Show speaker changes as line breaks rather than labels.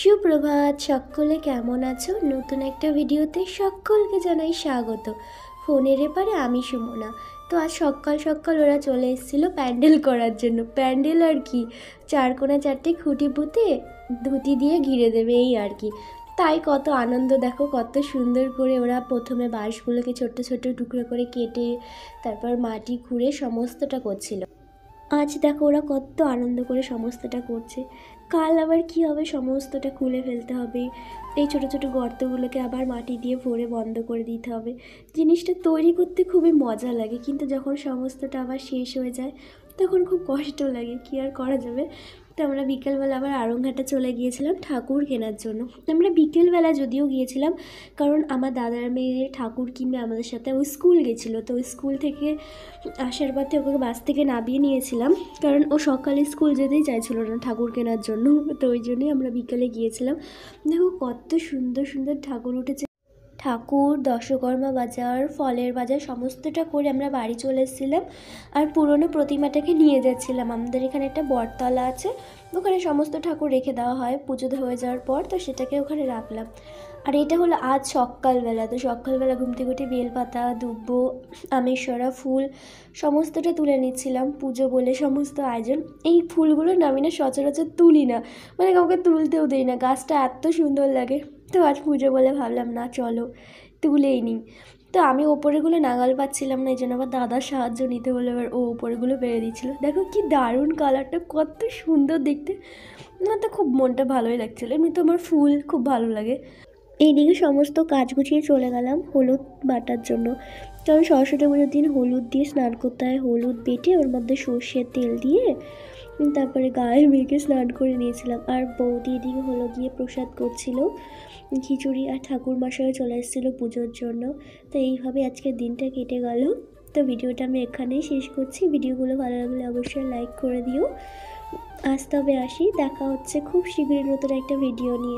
সুপ্রভাত সকলে কেমন আছো নতুন একটা ভিডিওতে সকলকে জানাই স্বাগত ফোনের এপারে আমি সুমনা তো আজ সকাল সকাল ওরা চলে এসেছিল প্যান্ডেল করার জন্য প্যান্ডেল আর কি চারকোনা চারটে খুঁটি পুঁতে ধুতি দিয়ে ঘিরে দেবে এই আর কি তাই কত আনন্দ দেখো কত সুন্দর করে ওরা প্রথমে বাঁশগুলোকে ছোট্ট ছোট্ট টুকরো করে কেটে তারপর মাটি খুঁড়ে সমস্তটা করছিল আজ দেখো ওরা কত আনন্দ করে সমস্তটা করছে কাল আবার কি হবে সমস্তটা খুলে ফেলতে হবে এই ছোট ছোট গর্তগুলোকে আবার মাটি দিয়ে ভরে বন্ধ করে দিতে হবে জিনিসটা তৈরি করতে খুবই মজা লাগে কিন্তু যখন সমস্তটা আবার শেষ হয়ে যায় তখন খুব কষ্ট লাগে কী আর করা যাবে তো আমরা বিকেলবেলা আবার আরংঘাটা চলে গিয়েছিলাম ঠাকুর কেনার জন্য আমরা বিকেলবেলা যদিও গিয়েছিলাম কারণ আমার দাদার মেয়ে ঠাকুর কিনবে আমাদের সাথে ও স্কুল গেছিলো তো স্কুল থেকে আসার পথে ওকে বাস থেকে নামিয়ে নিয়েছিলাম কারণ ও সকালে স্কুল যেতেই চাইছিল না ঠাকুর কেনার জন্য জন্য তো ওই জন্যই আমরা বিকালে গিয়েছিলাম দেখো কত সুন্দর সুন্দর ঠাকুর উঠেছে ঠাকুর দশকর্মা বাজার ফলের বাজার সমস্তটা করে আমরা বাড়ি চলে এসেছিলাম আর পুরনো প্রতিমাটাকে নিয়ে যাচ্ছিলাম আমাদের এখানে একটা বটতলা আছে ওখানে সমস্ত ঠাকুর রেখে দেওয়া হয় পুজো হয়ে যাওয়ার পর তো সেটাকে ওখানে রাখলাম আর এটা হলো আজ সকালবেলা তো সকালবেলা ঘুম থেকে উঠে বেলপাতা দুব্ব আমেশ্বরা ফুল সমস্তটা তুলে নিচ্ছিলাম পুজো বলে সমস্ত আয়োজন এই ফুলগুলো নামিনা সচরাচর তুলি না মানে কাউকে তুলতেও দিই না গাছটা এত সুন্দর লাগে তো আজ পুজো বলে ভাবলাম না চলো তুলেই নিই তো আমি ওপরেগুলো নাগাল পাচ্ছিলাম না এই জন্য আবার দাদার সাহায্য নিতে হলো এবার ও ওপরেগুলো বেড়ে দিচ্ছিলো দেখো কি দারুণ কালারটা কত সুন্দর দেখতে আমার তো খুব মনটা ভালোই লাগছিলো এমনি তো আমার ফুল খুব ভালো লাগে এইদিকে সমস্ত কাজ গুছিয়ে চলে গেলাম হলুদ বাটার জন্য তো আমি সরস্বতী পুজোর দিন হলুদ দিয়ে স্নান করতে হয় হলুদ বেটে ওর মধ্যে সর্ষের তেল দিয়ে তারপরে গায়ে মেয়েকে স্নান করে নিয়েছিলাম আর বৌদি এদিকে হলো গিয়ে প্রসাদ করছিল খিচুড়ি আর ঠাকুর মশাইও চলে এসেছিল পুজোর জন্য তো এইভাবে আজকের দিনটা কেটে গেল তো ভিডিওটা আমি এখানেই শেষ করছি ভিডিওগুলো ভালো লাগলে অবশ্যই লাইক করে দিও আজ তবে আসি দেখা হচ্ছে খুব শীঘ্রই নতুন একটা ভিডিও নিয়ে